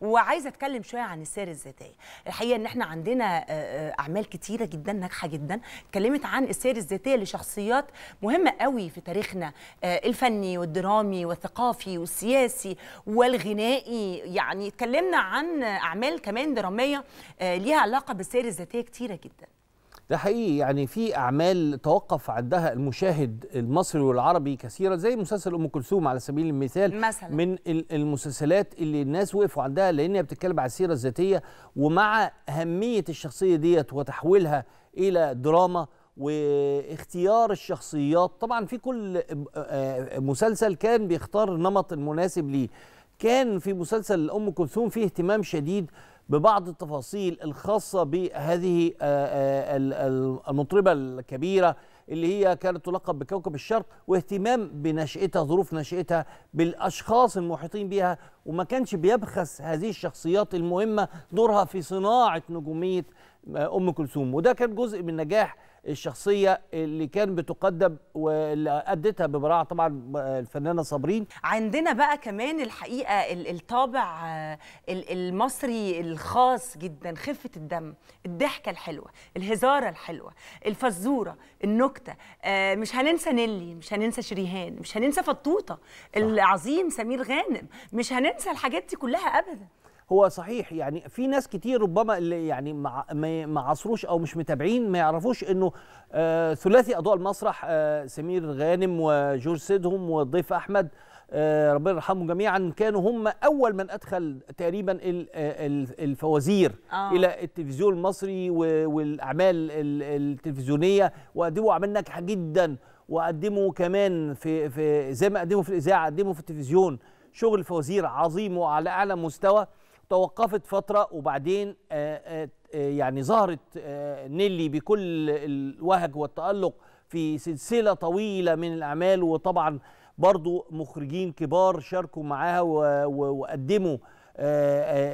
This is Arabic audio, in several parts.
وعايزه اتكلم شويه عن السير الذاتيه الحقيقه ان احنا عندنا آه، آه، اعمال كتيره جدا ناجحه جدا اتكلمت عن السير الذاتيه لشخصيات مهمه قوي في تاريخنا آه، الفني والدرامي والثقافي والسياسي والغنائي يعني اتكلمنا عن اعمال كمان دراميه ليها علاقه بالسير الذاتيه كتيره جدا ده حقيقي يعني في اعمال توقف عندها المشاهد المصري والعربي كثيرا زي مسلسل ام كلثوم على سبيل المثال مثلا. من المسلسلات اللي الناس وقفوا عندها لان هي بتتكلم على السيره الذاتيه ومع اهميه الشخصيه ديت وتحويلها الى دراما واختيار الشخصيات طبعا في كل آه، آه، مسلسل كان بيختار النمط المناسب ليه كان في مسلسل ام كلثوم فيه اهتمام شديد ببعض التفاصيل الخاصه بهذه آه، آه، المطربه الكبيره اللي هي كانت تلقب بكوكب الشرق واهتمام بنشأتها ظروف نشأتها بالأشخاص المحيطين بها وما كانش بيبخس هذه الشخصيات المهمة دورها في صناعة نجومية آه، أم كلثوم وده كان جزء من نجاح الشخصيه اللي كان بتقدم واللي ادتها ببراعه طبعا الفنانه صابرين عندنا بقى كمان الحقيقه الطابع آه، المصري الخاص جدا خفه الدم الضحكه الحلوه الهزاره الحلوه الفزوره النكته آه، مش هننسى نيلي مش هننسى شريهان مش هننسى فطوطه العظيم سمير غانم مش هننسى الحاجات دي كلها ابدا هو صحيح يعني في ناس كتير ربما اللي يعني مع ما عصروش او مش متابعين ما يعرفوش انه آه ثلاثي اضواء المسرح آه سمير غانم وجورج سيدهم والضيف احمد آه ربنا يرحمهم جميعا كانوا هم اول من ادخل تقريبا آه، الفوازير آه. الى التلفزيون المصري والاعمال التلفزيونيه وقدموا اعمال ناجحه جدا وقدموا كمان في, في زي ما قدموا في الاذاعه قدموا في التلفزيون شغل فوازير عظيم وعلى اعلى مستوى توقفت فترة وبعدين آه، آه، آه، يعني ظهرت نيلي بكل الوهج والتألق في سلسلة طويلة من الأعمال وطبعا برضو مخرجين كبار شاركوا معاها وقدموا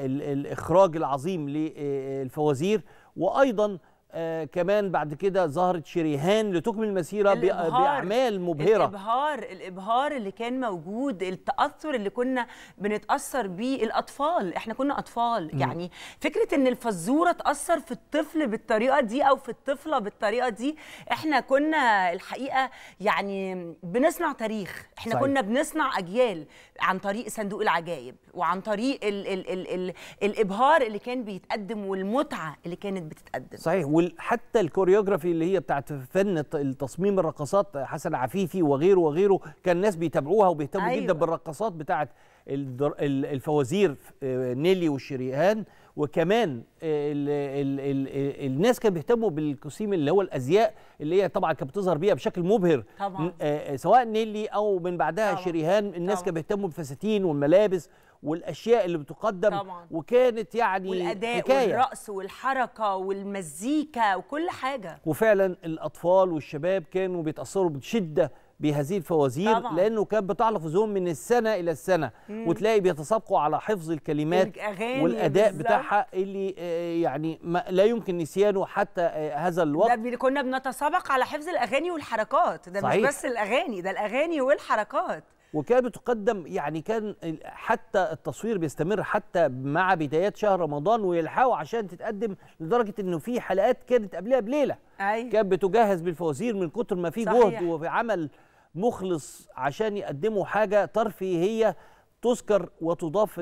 الإخراج العظيم للفوازير وأيضا آه كمان بعد كده ظهرت شريهان لتكمل المسيره باعمال مبهره الابهار الابهار اللي كان موجود التاثر اللي كنا بنتاثر بيه الاطفال احنا كنا اطفال م. يعني فكره ان الفزوره تاثر في الطفل بالطريقه دي او في الطفله بالطريقه دي احنا كنا الحقيقه يعني بنصنع تاريخ احنا صحيح. كنا بنصنع اجيال عن طريق صندوق العجائب وعن طريق الـ الـ الـ الـ الابهار اللي كان بيتقدم والمتعه اللي كانت بتتقدم صحيح وحتى الكوريوغرافي اللي هي بتاعت فن التصميم الرقصات حسن عفيفي وغيره وغيره كان الناس بيتابعوها وبيهتموا أيوة. جدا بالرقصات بتاعت الفوازير آه، نيلي والشريهان وكمان آه، ال ال ال الـ الناس كانوا بيهتموا بالكوسيم اللي هو الازياء اللي هي طبعا كانت بتظهر بيها بشكل مبهر طبعا آه، آه، سواء نيلي او من بعدها طبعا. شريهان الناس كانوا بيهتموا بالفساتين والملابس والاشياء اللي بتقدم طبعا. وكانت يعني والاداء حكاية. والرقص والحركه والمزيكا وكل حاجه وفعلا الاطفال والشباب كانوا بيتاثروا بشده بهذه الفوازير طبعا. لانه كانت بتحفظهم من السنه الى السنه مم. وتلاقي بيتسابقوا على حفظ الكلمات والاداء بالزبط. بتاعها اللي آه، يعني لا يمكن نسيانه حتى آه، هذا الوقت ده كنا بنتسابق على حفظ الاغاني والحركات ده صحيح. مش بس الاغاني ده الاغاني والحركات وكانت بتقدم يعني كان حتى التصوير بيستمر حتى مع بدايات شهر رمضان ويلحقوا عشان تتقدم لدرجه انه في حلقات كانت قبلها بليله أيوة. كانت بتجهز بالفوازير من كتر ما في جهد وعمل مخلص عشان يقدموا حاجه ترفيهيه تذكر وتضاف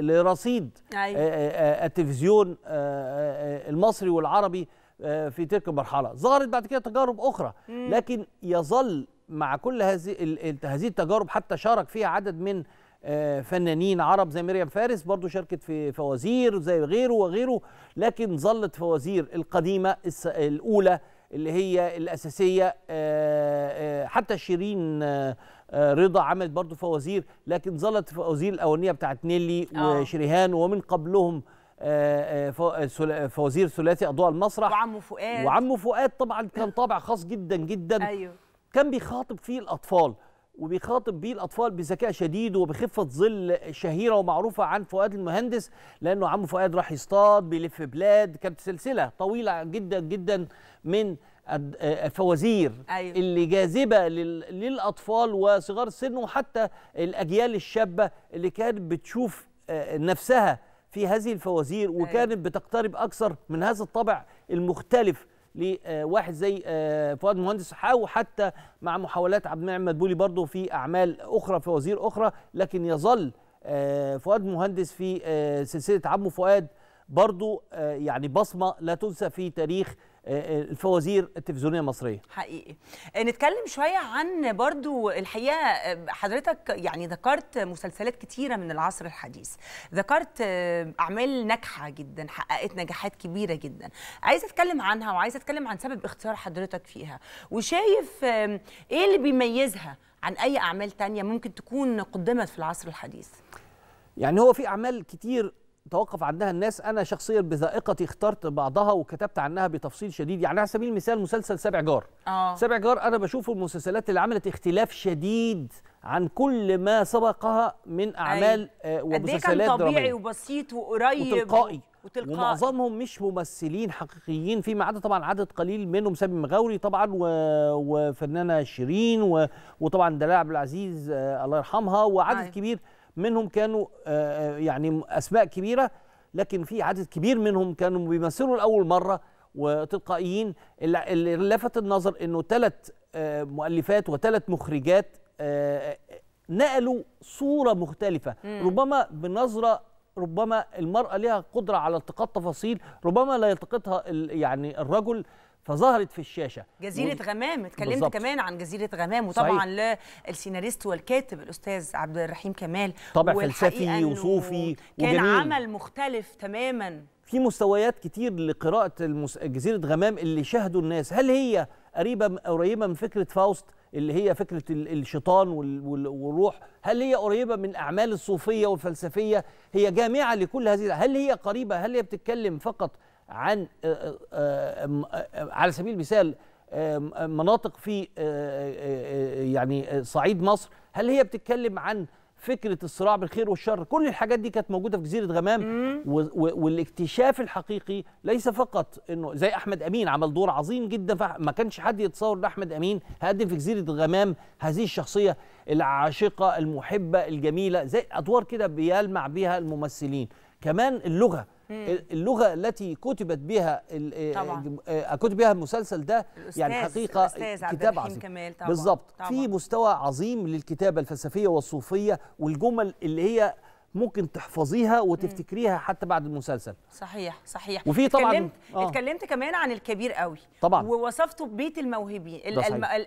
لرصيد آه، آه، آه، التلفزيون المصري والعربي في تلك المرحله ظهرت بعد كده تجارب اخرى لكن يظل مع كل هذه هذه التجارب حتى شارك فيها عدد من آه، فنانين عرب زي مريم فارس برضو شاركت في فوازير زي غيره وغيره لكن ظلت فوازير القديمة الأولى اللي هي الأساسية آه، آه، حتى شيرين رضا عملت برضو فوازير لكن ظلت فوازير الأولانية بتاعت نيلي وشريهان ومن قبلهم فوازير ثلاثي اضواء المسرح وعمه فؤاد وعمه فؤاد طبعا كان طابع خاص جدا جدا ايوه كان بيخاطب فيه الأطفال وبيخاطب بيه الأطفال بذكاء شديد وبخفة ظل شهيرة ومعروفة عن فؤاد المهندس لأنه عم فؤاد راح يصطاد بيلف بلاد كانت سلسلة طويلة جدا جدا من الفوازير أيوة. اللي جاذبه للاطفال وصغار السن وحتى الاجيال الشابه اللي كانت بتشوف آه، نفسها في هذه الفوازير أيوة. وكانت بتقترب اكثر من هذا الطبع المختلف لواحد آه، زي آه، فؤاد مهندس او حتى مع محاولات عبد المنعم مدبولي برضه في اعمال اخرى في وزير اخرى لكن يظل آه، فؤاد مهندس في سلسله عمه فؤاد برضه يعني بصمه لا تنسى في تاريخ آه، آه، الفوازير التلفزيونيه المصريه حقيقي آه، نتكلم شويه عن برضو الحقيقه حضرتك يعني ذكرت مسلسلات كتيره من العصر الحديث ذكرت اعمال ناجحه جدا حققت نجاحات كبيره جدا عايزه اتكلم عنها وعايزه اتكلم عن سبب اختيار حضرتك فيها وشايف ايه اللي بيميزها عن اي اعمال تانية ممكن تكون قدمت في العصر الحديث يعني هو في اعمال كتير توقف عندها الناس انا شخصيا بذائقتي اخترت بعضها وكتبت عنها بتفصيل شديد يعني على سبيل المثال مسلسل سبع جار أوه. سبع جار انا بشوفه المسلسلات اللي عملت اختلاف شديد عن كل ما سبقها من اعمال آه، أي. ومسلسلات كان طبيعي درامية. وبسيط وقريب وتلقائي وتلقائي ومعظمهم مش ممثلين حقيقيين فيما عدا طبعا عدد قليل منهم سامي مغاوري طبعا و... وفنانه شيرين وطبعا دلال عبد العزيز آه، الله يرحمها وعدد أي. كبير منهم كانوا آه، آه، يعني اسماء كبيره لكن في عدد كبير منهم كانوا بيمثلوا لاول مره وتلقائيين اللي لفت النظر انه ثلاث آه، مؤلفات وثلاث مخرجات نقلوا صوره مختلفه مم. ربما بنظره ربما المرأة لها قدرة على التقاط تفاصيل ربما لا يلتقطها يعني الرجل فظهرت في الشاشه جزيره و... غمام اتكلمت بالزبط. كمان عن جزيره غمام وطبعا للسيناريست والكاتب الاستاذ عبد الرحيم كمال طبع فلسفي وصوفي وجميل كان عمل مختلف تماما في مستويات كتير لقراءه المس... جزيره غمام اللي شاهدوا الناس هل هي قريبه قريبه من فكره فاوست اللي هي فكره الشيطان والروح هل هي قريبه من اعمال الصوفيه والفلسفيه هي جامعه لكل هذه هل هي قريبه هل هي بتتكلم فقط عن آه، آه، آه، على سبيل المثال مناطق في يعني صعيد مصر هل هي بتتكلم عن فكره الصراع بالخير والشر كل الحاجات دي كانت موجوده في جزيره غمام والاكتشاف الحقيقي ليس فقط انه زي احمد امين عمل دور عظيم جدا فما كانش حد يتصور ان احمد امين هقدم في جزيره غمام هذه الشخصيه العاشقه المحبه الجميله زي ادوار كده بيلمع بيها الممثلين كمان اللغه اللغه التي كتبت بها آه، طبعا. آه، آه، كتب بها المسلسل ده يعني حقيقه كتاب عظيم بالظبط في مستوى عظيم للكتابه الفلسفيه والصوفيه والجمل اللي هي ممكن تحفظيها وتفتكريها حتى بعد المسلسل صحيح صحيح وفي طبعا اتكلمت, آه. اتكلمت كمان عن الكبير قوي طبعا ووصفته ببيت الموهوبين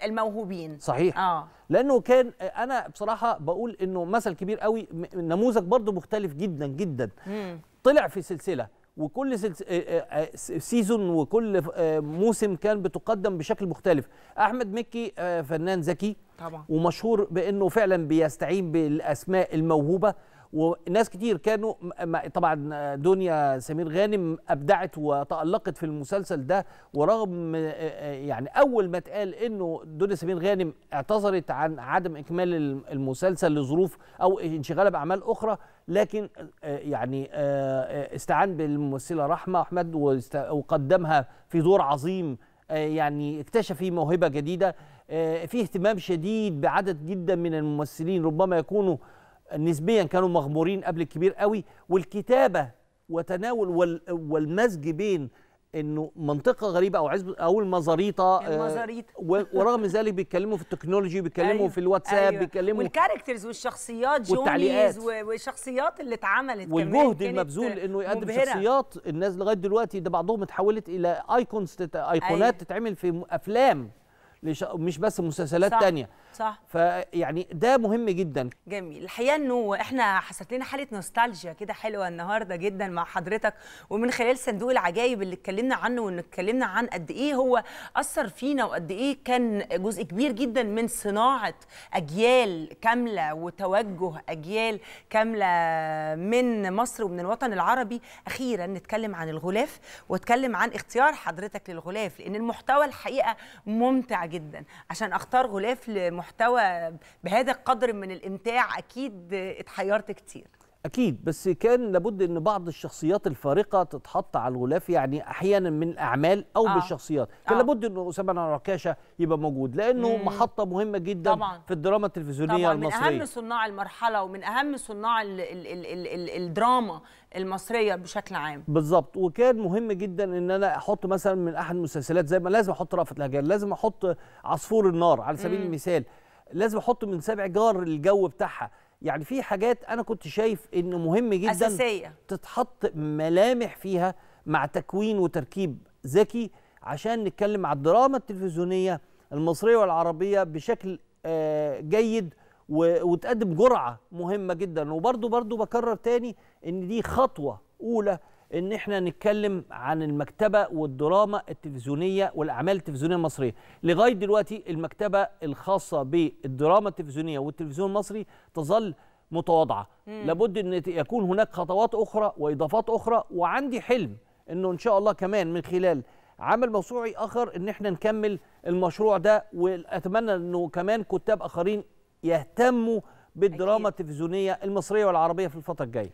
الموهوبين صحيح آه. لانه كان انا بصراحه بقول انه مثل كبير قوي نموذج برضه مختلف جدا جدا مم. طلع في سلسله وكل آه، آه، آه، سيزون وكل موسم كان بتقدم بشكل مختلف احمد مكي فنان ذكي طبعا ومشهور بانه فعلا بيستعين بالاسماء الموهوبه وناس كتير كانوا طبعا دنيا سمير غانم ابدعت وتالقت في المسلسل ده ورغم يعني اول ما اتقال انه دنيا سمير غانم اعتذرت عن عدم اكمال المسلسل لظروف او انشغالها باعمال اخرى لكن يعني استعان بالممثله رحمه احمد وقدمها في دور عظيم يعني اكتشف فيه موهبه جديده في اهتمام شديد بعدد جدا من الممثلين ربما يكونوا نسبيا كانوا مغمورين قبل الكبير قوي والكتابه وتناول والمزج بين انه منطقه غريبه او عزب او المزاريطه آه، المزاريط ورغم ذلك بيتكلموا في التكنولوجي بيتكلموا أيوه في الواتساب أيوه بيتكلموا والكاركترز والشخصيات جونيز والشخصيات اللي اتعملت والجهد المبذول انه يقدم مبهرة. شخصيات الناس لغايه دلوقتي ده بعضهم اتحولت الى ايكونز ايقونات أيوه تتعمل في افلام مش بس مسلسلات صح تانية صح فيعني ده مهم جدا جميل الحقيقه انه احنا حصلت لنا حاله نوستالجيا كده حلوه النهارده جدا مع حضرتك ومن خلال صندوق العجائب اللي اتكلمنا عنه وان اتكلمنا عن قد ايه هو اثر فينا وقد ايه كان جزء كبير جدا من صناعه اجيال كامله وتوجه اجيال كامله من مصر ومن الوطن العربي اخيرا نتكلم عن الغلاف واتكلم عن اختيار حضرتك للغلاف لان المحتوى الحقيقه ممتع جدا عشان اختار غلاف لمحتوى بهذا القدر من الامتاع اكيد اتحيرت كتير اكيد بس كان لابد ان بعض الشخصيات الفارقه تتحط على الغلاف يعني احيانا من الاعمال او آه. بالشخصيات كان آه. لابد ان اسامه ركاشه يبقى موجود لانه مم. محطه مهمه جدا طبعا. في الدراما التلفزيونيه طبعا. المصريه من اهم صناع المرحله ومن اهم صناع ال ال ال ال الـ الدراما المصريه بشكل عام بالظبط وكان مهم جدا ان انا احط مثلا من احد المسلسلات زي ما لازم احط رأفت الهجان لازم احط عصفور النار على سبيل مم. المثال لازم احط من سبع جار الجو بتاعها يعني في حاجات انا كنت شايف انه مهم جدا أساسية. تتحط ملامح فيها مع تكوين وتركيب ذكي عشان نتكلم على الدراما التلفزيونيه المصريه والعربيه بشكل آه، جيد وتقدم جرعه مهمه جدا وبرده برده بكرر تاني ان دي خطوه اولى ان احنا نتكلم عن المكتبه والدراما التلفزيونيه والاعمال التلفزيونيه المصريه لغايه دلوقتي المكتبه الخاصه بالدراما التلفزيونيه والتلفزيون المصري تظل متواضعه مم. لابد ان يكون هناك خطوات اخرى واضافات اخرى وعندي حلم انه ان شاء الله كمان من خلال عمل موسوعي اخر ان احنا نكمل المشروع ده واتمنى انه كمان كتاب اخرين يهتموا بالدراما التلفزيونيه المصريه والعربيه في الفتره الجايه